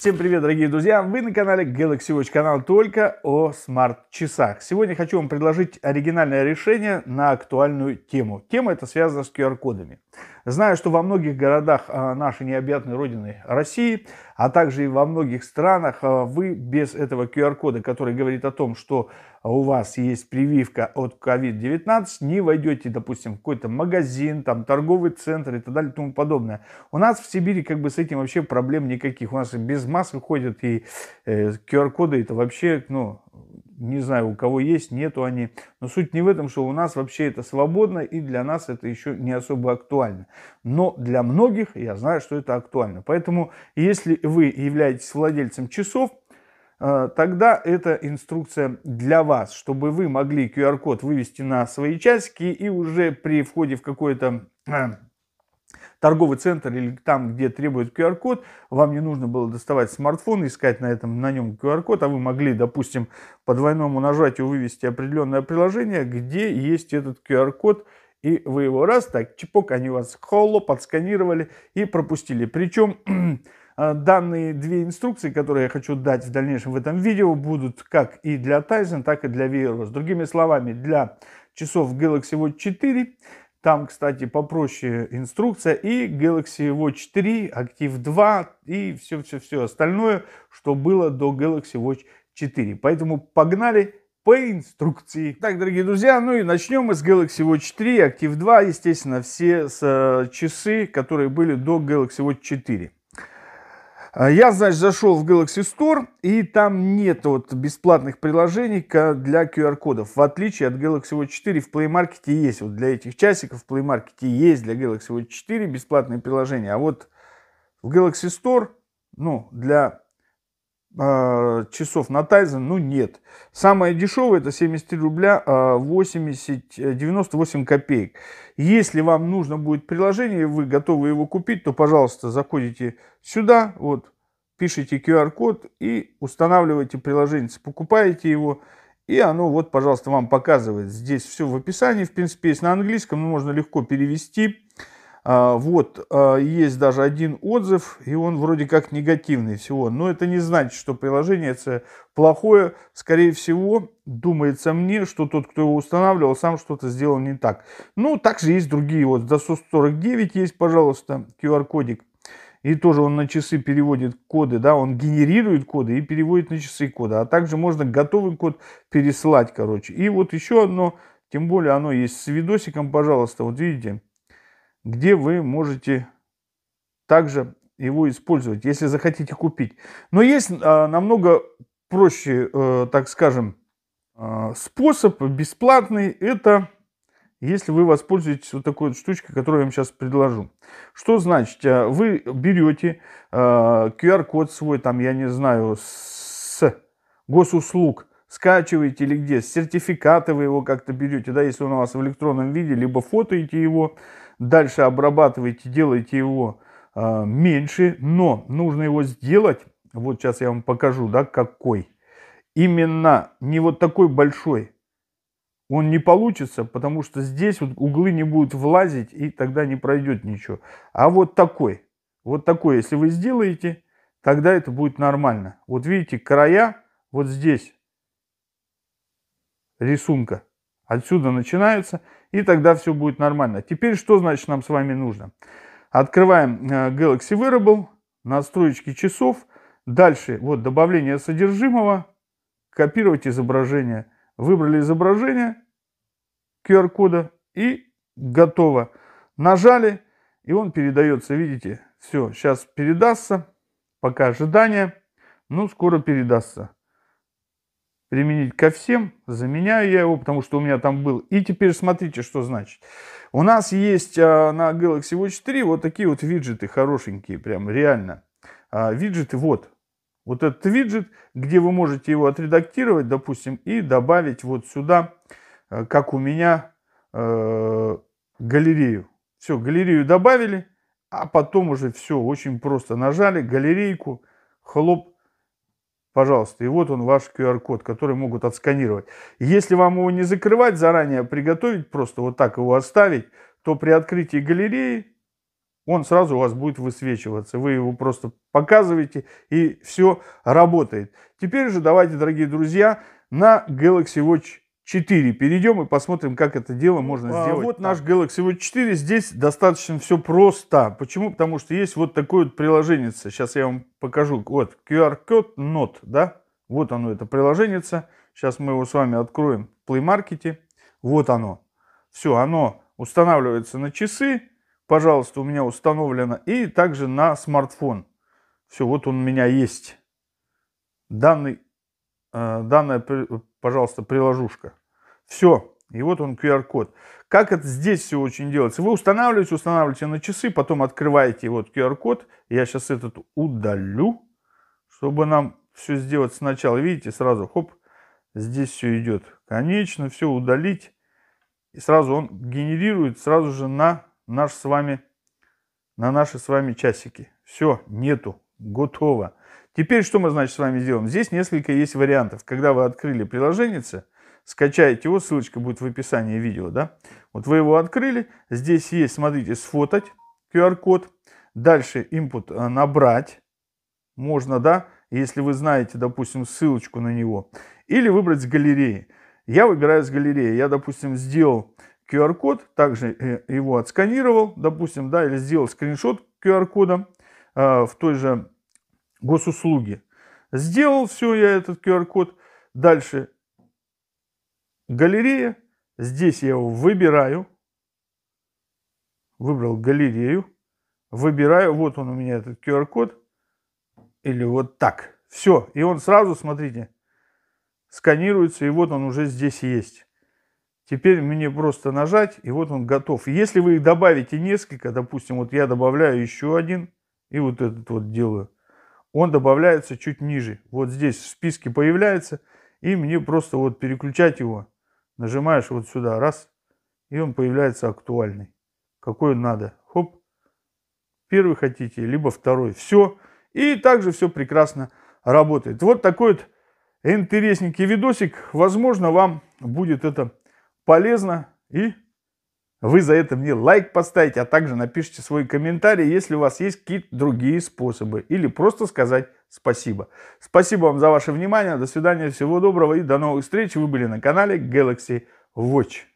Всем привет, дорогие друзья! Вы на канале Galaxy Watch, канал только о смарт-часах. Сегодня хочу вам предложить оригинальное решение на актуальную тему. Тема это связана с QR-кодами. Знаю, что во многих городах а, нашей необъятной родины России а также и во многих странах, а, вы без этого QR-кода, который говорит о том, что у вас есть прививка от COVID-19, не войдете, допустим, в какой-то магазин, там, торговый центр и так далее и тому подобное. У нас в Сибири как бы с этим вообще проблем никаких. У нас без масок ходят и э, QR-коды это вообще, ну, не знаю, у кого есть, нету они. Но суть не в этом, что у нас вообще это свободно, и для нас это еще не особо актуально. Но для многих я знаю, что это актуально. Поэтому, если вы являетесь владельцем часов, э, тогда это инструкция для вас, чтобы вы могли QR-код вывести на свои часики и уже при входе в какое-то э, торговый центр или там, где требует QR-код, вам не нужно было доставать смартфон, искать на, этом, на нем QR-код, а вы могли, допустим, по двойному нажатию вывести определенное приложение, где есть этот QR-код, и вы его раз, так, чипок, они вас холло подсканировали и пропустили. Причем а, данные две инструкции, которые я хочу дать в дальнейшем в этом видео, будут как и для Tyson, так и для VROS. Другими словами, для часов Galaxy Watch 4 там, кстати, попроще инструкция. И Galaxy Watch 3, Active 2 и все-все-все остальное, что было до Galaxy Watch 4. Поэтому погнали по инструкции. Так, дорогие друзья, ну и начнем мы с Galaxy Watch 3, Active 2, естественно, все с, э, часы, которые были до Galaxy Watch 4. А я, значит, зашел в Galaxy Store, и там нет вот бесплатных приложений для QR-кодов. В отличие от Galaxy Watch 4 в Play Market есть. Вот для этих часиков в Play Market есть для Galaxy Watch 4 бесплатные приложения. А вот в Galaxy Store, ну, для а, часов на Тайзен, ну нет. Самое дешевое это 73 рубля 80, а, 98 э, копеек. Если вам нужно будет приложение, вы готовы его купить, то, пожалуйста, заходите сюда, вот, пишите QR-код и устанавливайте приложение, покупаете его. И оно вот, пожалуйста, вам показывает. Здесь все в описании, в принципе, есть на английском, но можно легко перевести. А, вот, а, есть даже один отзыв, и он вроде как негативный всего. Но это не значит, что приложение это плохое. Скорее всего, думается мне, что тот, кто его устанавливал, сам что-то сделал не так. Ну, также есть другие. Вот до 149 есть, пожалуйста, QR-кодик. И тоже он на часы переводит коды, да, он генерирует коды и переводит на часы кода. А также можно готовый код пересылать, короче. И вот еще одно, тем более оно есть с видосиком, пожалуйста, вот видите, где вы можете также его использовать, если захотите купить. Но есть а, намного проще, э, так скажем, а, способ, бесплатный, это если вы воспользуетесь вот такой вот штучкой, которую я вам сейчас предложу. Что значит? А, вы берете QR-код свой, там, я не знаю, с госуслуг, скачиваете или где, сертификаты вы его как-то берете, да, если он у вас в электронном виде, либо фотоете его, Дальше обрабатывайте, делайте его э, меньше, но нужно его сделать, вот сейчас я вам покажу, да, какой. Именно не вот такой большой, он не получится, потому что здесь вот углы не будут влазить, и тогда не пройдет ничего. А вот такой, вот такой, если вы сделаете, тогда это будет нормально. Вот видите, края вот здесь рисунка Отсюда начинаются, и тогда все будет нормально. Теперь что значит нам с вами нужно? Открываем э, Galaxy Wearable, настройки часов, дальше вот добавление содержимого, копировать изображение. Выбрали изображение QR-кода и готово. Нажали, и он передается, видите? Все, сейчас передастся, пока ожидание, ну скоро передастся применить ко всем, заменяю я его, потому что у меня там был. И теперь смотрите, что значит. У нас есть а, на Galaxy Watch 3 вот такие вот виджеты хорошенькие, прям реально. А, виджеты вот. Вот этот виджет, где вы можете его отредактировать, допустим, и добавить вот сюда, а, как у меня, галерею. Все, галерею добавили, а потом уже все очень просто нажали галерейку, хлоп, Пожалуйста, и вот он ваш QR-код, который могут отсканировать. Если вам его не закрывать заранее, а приготовить, просто вот так его оставить, то при открытии галереи он сразу у вас будет высвечиваться. Вы его просто показываете и все работает. Теперь же давайте, дорогие друзья, на Galaxy Watch 4 перейдем и посмотрим, как это дело ну, можно а, сделать. Вот так. наш Galaxy Watch 4. Здесь достаточно все просто. Почему? Потому что есть вот такое вот приложение. Сейчас я вам покажу. Вот QR-код Note да? Вот оно, это приложение. Сейчас мы его с вами откроем в Play Market. Вот оно. Все, оно устанавливается на часы. Пожалуйста, у меня установлено. И также на смартфон. Все, вот он у меня есть. Данный, э, данная, пожалуйста, приложушка. Все. И вот он QR-код. Как это здесь все очень делается? Вы устанавливаете, устанавливаете на часы, потом открываете вот QR-код. Я сейчас этот удалю, чтобы нам все сделать сначала. Видите, сразу хоп, здесь все идет. Конечно, все удалить. И сразу он генерирует сразу же на наш с вами, на наши с вами часики. Все, нету, готово. Теперь что мы, значит, с вами сделаем? Здесь несколько есть вариантов. Когда вы открыли приложение, скачаете его, ссылочка будет в описании видео, да. Вот вы его открыли, здесь есть, смотрите, сфотать QR-код, дальше input э, набрать, можно, да, если вы знаете, допустим, ссылочку на него, или выбрать с галереи. Я выбираю с галереи, я, допустим, сделал QR-код, также э, его отсканировал, допустим, да, или сделал скриншот QR-кода э, в той же госуслуге. Сделал все я этот QR-код, дальше галерея. Здесь я его выбираю. Выбрал галерею. Выбираю. Вот он у меня этот QR-код. Или вот так. Все. И он сразу, смотрите, сканируется. И вот он уже здесь есть. Теперь мне просто нажать, и вот он готов. Если вы их добавите несколько, допустим, вот я добавляю еще один, и вот этот вот делаю, он добавляется чуть ниже. Вот здесь в списке появляется, и мне просто вот переключать его. Нажимаешь вот сюда, раз, и он появляется актуальный. Какой надо. Хоп. Первый хотите, либо второй. Все. И также все прекрасно работает. Вот такой вот интересненький видосик. Возможно, вам будет это полезно и вы за это мне лайк поставите, а также напишите свой комментарий, если у вас есть какие-то другие способы. Или просто сказать спасибо. Спасибо вам за ваше внимание. До свидания, всего доброго и до новых встреч. Вы были на канале Galaxy Watch.